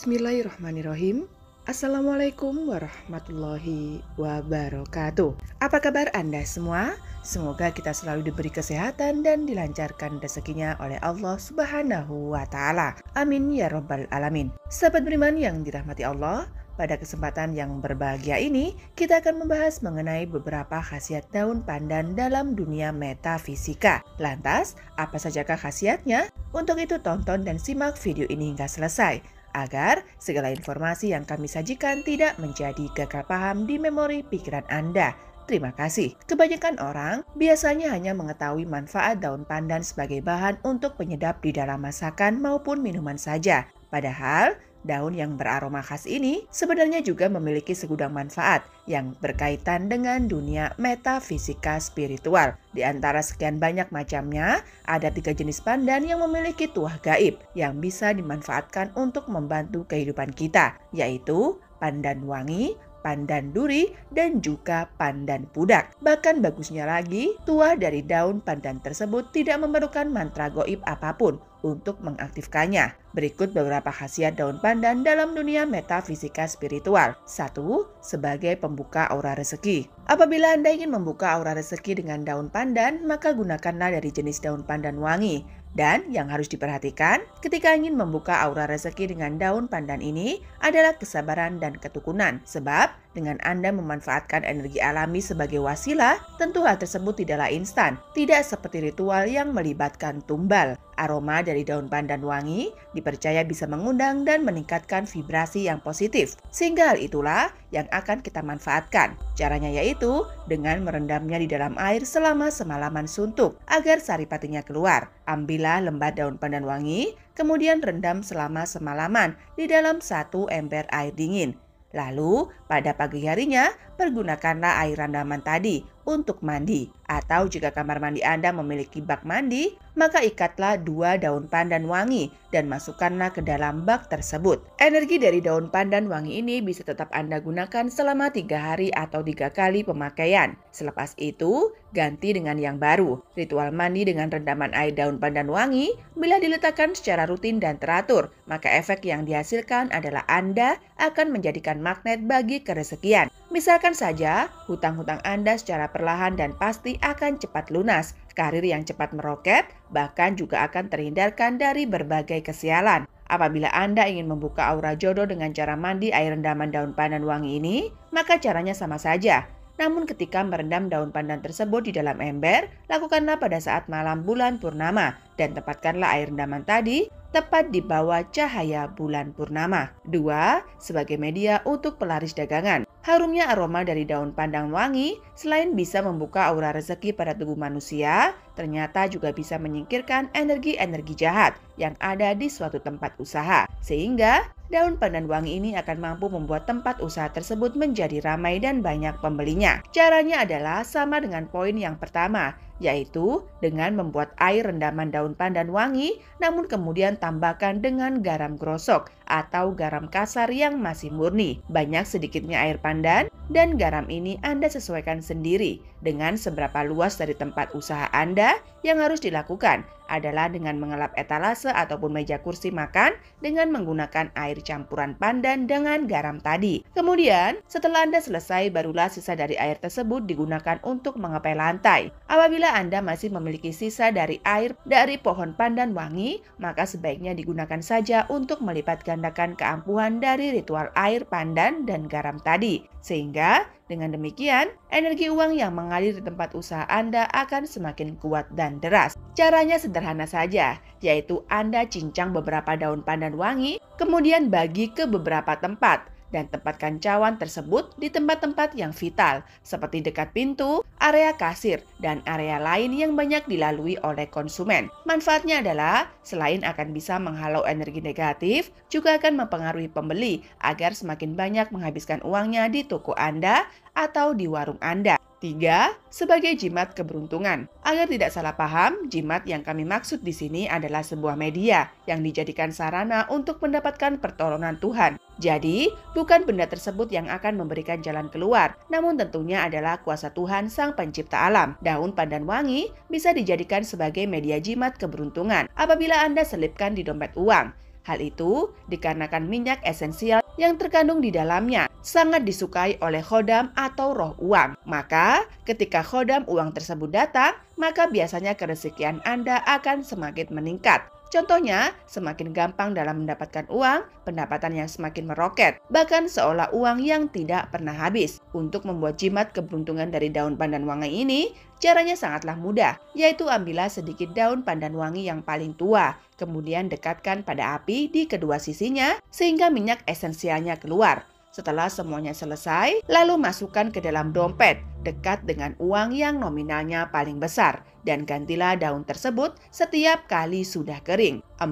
Bismillahirrahmanirrahim. Assalamualaikum warahmatullahi wabarakatuh. Apa kabar Anda semua? Semoga kita selalu diberi kesehatan dan dilancarkan rezekinya oleh Allah Subhanahu wa taala. Amin ya rabbal alamin. Sahabat beriman yang dirahmati Allah, pada kesempatan yang berbahagia ini, kita akan membahas mengenai beberapa khasiat daun pandan dalam dunia metafisika. Lantas, apa sajakah khasiatnya? Untuk itu tonton dan simak video ini hingga selesai agar segala informasi yang kami sajikan tidak menjadi gagal paham di memori pikiran Anda. Terima kasih. Kebanyakan orang biasanya hanya mengetahui manfaat daun pandan sebagai bahan untuk penyedap di dalam masakan maupun minuman saja. Padahal, Daun yang beraroma khas ini sebenarnya juga memiliki segudang manfaat yang berkaitan dengan dunia metafisika spiritual. Di antara sekian banyak macamnya, ada tiga jenis pandan yang memiliki tuah gaib yang bisa dimanfaatkan untuk membantu kehidupan kita, yaitu pandan wangi, pandan duri, dan juga pandan pudak. Bahkan bagusnya lagi, tuah dari daun pandan tersebut tidak memerlukan mantra goib apapun untuk mengaktifkannya. Berikut beberapa khasiat daun pandan dalam dunia metafisika spiritual. 1. Sebagai pembuka aura rezeki. Apabila Anda ingin membuka aura rezeki dengan daun pandan, maka gunakanlah dari jenis daun pandan wangi. Dan yang harus diperhatikan ketika ingin membuka aura rezeki dengan daun pandan ini adalah kesabaran dan ketukunan. Sebab dengan Anda memanfaatkan energi alami sebagai wasilah, tentu hal tersebut tidaklah instan, tidak seperti ritual yang melibatkan tumbal. Aroma dari daun pandan wangi dipercaya bisa mengundang dan meningkatkan vibrasi yang positif, sehingga hal itulah yang akan kita manfaatkan. Caranya yaitu dengan merendamnya di dalam air selama semalaman suntuk agar sari patinya keluar. Ambillah lembar daun pandan wangi, kemudian rendam selama semalaman di dalam satu ember air dingin. Lalu, pada pagi harinya, pergunakanlah air rendaman tadi untuk mandi. Atau jika kamar mandi Anda memiliki bak mandi, maka ikatlah dua daun pandan wangi dan masukkanlah ke dalam bak tersebut. Energi dari daun pandan wangi ini bisa tetap Anda gunakan selama tiga hari atau tiga kali pemakaian. Selepas itu, ganti dengan yang baru. Ritual mandi dengan rendaman air daun pandan wangi, bila diletakkan secara rutin dan teratur, maka efek yang dihasilkan adalah Anda akan menjadikan magnet bagi kerezekian. keresekian. Misalkan saja, hutang-hutang Anda secara perlahan dan pasti akan cepat lunas, karir yang cepat meroket, bahkan juga akan terhindarkan dari berbagai kesialan. Apabila Anda ingin membuka aura jodoh dengan cara mandi air rendaman daun pandan wangi ini, maka caranya sama saja. Namun ketika merendam daun pandan tersebut di dalam ember, lakukanlah pada saat malam bulan purnama dan tempatkanlah air rendaman tadi tepat di bawah cahaya bulan purnama. Dua, sebagai media untuk pelaris dagangan. Harumnya aroma dari daun pandan wangi selain bisa membuka aura rezeki pada tubuh manusia, ternyata juga bisa menyingkirkan energi-energi jahat yang ada di suatu tempat usaha. Sehingga daun pandan wangi ini akan mampu membuat tempat usaha tersebut menjadi ramai dan banyak pembelinya. Caranya adalah sama dengan poin yang pertama, yaitu dengan membuat air rendaman daun pandan wangi, namun kemudian tambahkan dengan garam grosok atau garam kasar yang masih murni. Banyak sedikitnya air pandan, dan garam ini Anda sesuaikan sendiri dengan seberapa luas dari tempat usaha Anda yang harus dilakukan adalah dengan mengelap etalase ataupun meja kursi makan dengan menggunakan air campuran pandan dengan garam tadi. Kemudian, setelah Anda selesai, barulah sisa dari air tersebut digunakan untuk mengepel lantai. Apabila Anda masih memiliki sisa dari air dari pohon pandan wangi, maka sebaiknya digunakan saja untuk melipat gandakan keampuhan dari ritual air pandan dan garam tadi, sehingga dengan demikian, energi uang yang mengalir di tempat usaha Anda akan semakin kuat dan deras. Caranya sederhana saja, yaitu Anda cincang beberapa daun pandan wangi, kemudian bagi ke beberapa tempat dan tempatkan cawan tersebut di tempat-tempat yang vital seperti dekat pintu, area kasir, dan area lain yang banyak dilalui oleh konsumen. Manfaatnya adalah selain akan bisa menghalau energi negatif, juga akan mempengaruhi pembeli agar semakin banyak menghabiskan uangnya di toko Anda atau di warung Anda. Tiga, sebagai jimat keberuntungan. Agar tidak salah paham, jimat yang kami maksud di sini adalah sebuah media yang dijadikan sarana untuk mendapatkan pertolongan Tuhan. Jadi, bukan benda tersebut yang akan memberikan jalan keluar, namun tentunya adalah kuasa Tuhan Sang Pencipta Alam. Daun pandan wangi bisa dijadikan sebagai media jimat keberuntungan apabila Anda selipkan di dompet uang. Hal itu dikarenakan minyak esensial yang terkandung di dalamnya sangat disukai oleh khodam atau roh uang. Maka ketika khodam uang tersebut datang, maka biasanya keresekian Anda akan semakin meningkat. Contohnya, semakin gampang dalam mendapatkan uang, pendapatan yang semakin meroket, bahkan seolah uang yang tidak pernah habis. Untuk membuat jimat keberuntungan dari daun pandan wangi ini, caranya sangatlah mudah, yaitu ambillah sedikit daun pandan wangi yang paling tua, kemudian dekatkan pada api di kedua sisinya sehingga minyak esensialnya keluar. Setelah semuanya selesai, lalu masukkan ke dalam dompet dekat dengan uang yang nominalnya paling besar dan gantilah daun tersebut setiap kali sudah kering. 4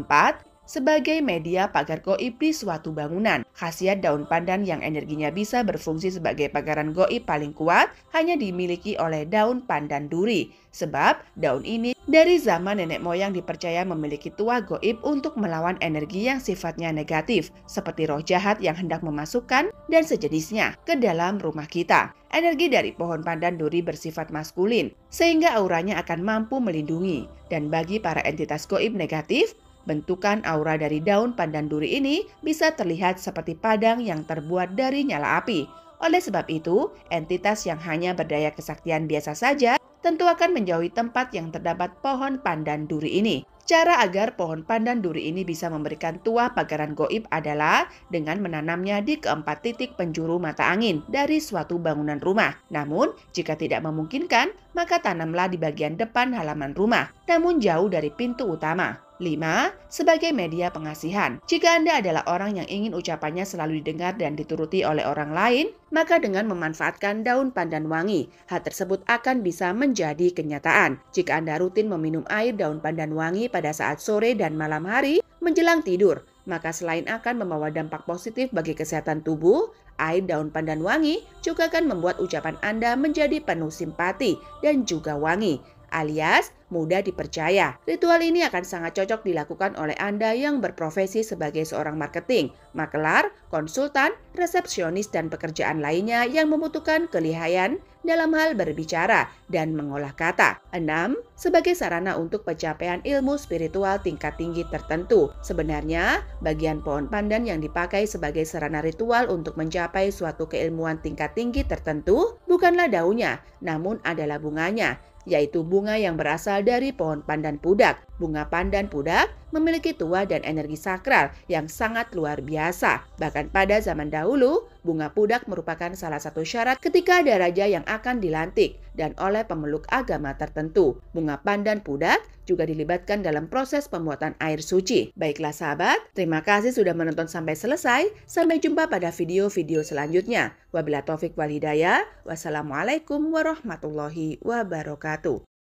sebagai media pagar goib di suatu bangunan. Khasiat daun pandan yang energinya bisa berfungsi sebagai pagaran goib paling kuat hanya dimiliki oleh daun pandan duri, sebab daun ini dari zaman nenek moyang dipercaya memiliki tua goib untuk melawan energi yang sifatnya negatif, seperti roh jahat yang hendak memasukkan dan sejenisnya ke dalam rumah kita. Energi dari pohon pandan duri bersifat maskulin, sehingga auranya akan mampu melindungi. Dan bagi para entitas goib negatif, Bentukan aura dari daun pandan duri ini bisa terlihat seperti padang yang terbuat dari nyala api. Oleh sebab itu, entitas yang hanya berdaya kesaktian biasa saja tentu akan menjauhi tempat yang terdapat pohon pandan duri ini. Cara agar pohon pandan duri ini bisa memberikan tua pagaran goib adalah dengan menanamnya di keempat titik penjuru mata angin dari suatu bangunan rumah. Namun, jika tidak memungkinkan, maka tanamlah di bagian depan halaman rumah, namun jauh dari pintu utama. 5. Sebagai media pengasihan. Jika Anda adalah orang yang ingin ucapannya selalu didengar dan dituruti oleh orang lain, maka dengan memanfaatkan daun pandan wangi, hal tersebut akan bisa menjadi kenyataan. Jika Anda rutin meminum air daun pandan wangi pada saat sore dan malam hari menjelang tidur, maka selain akan membawa dampak positif bagi kesehatan tubuh, air daun pandan wangi juga akan membuat ucapan Anda menjadi penuh simpati dan juga wangi alias mudah dipercaya. Ritual ini akan sangat cocok dilakukan oleh Anda yang berprofesi sebagai seorang marketing, makelar, konsultan, resepsionis, dan pekerjaan lainnya yang membutuhkan kelihayan dalam hal berbicara dan mengolah kata. 6. Sebagai sarana untuk pencapaian ilmu spiritual tingkat tinggi tertentu. Sebenarnya, bagian pohon pandan yang dipakai sebagai sarana ritual untuk mencapai suatu keilmuan tingkat tinggi tertentu bukanlah daunnya, namun adalah bunganya yaitu bunga yang berasal dari pohon pandan pudak Bunga pandan pudak memiliki tua dan energi sakral yang sangat luar biasa. Bahkan pada zaman dahulu, bunga pudak merupakan salah satu syarat ketika ada raja yang akan dilantik dan oleh pemeluk agama tertentu. Bunga pandan pudak juga dilibatkan dalam proses pembuatan air suci. Baiklah sahabat, terima kasih sudah menonton sampai selesai. Sampai jumpa pada video-video selanjutnya. Wabila taufik wal Wassalamualaikum warahmatullahi wabarakatuh.